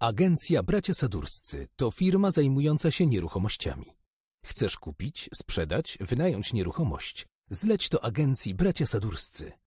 Agencja Bracia Sadurscy to firma zajmująca się nieruchomościami. Chcesz kupić, sprzedać, wynająć nieruchomość? Zleć to agencji Bracia Sadurscy.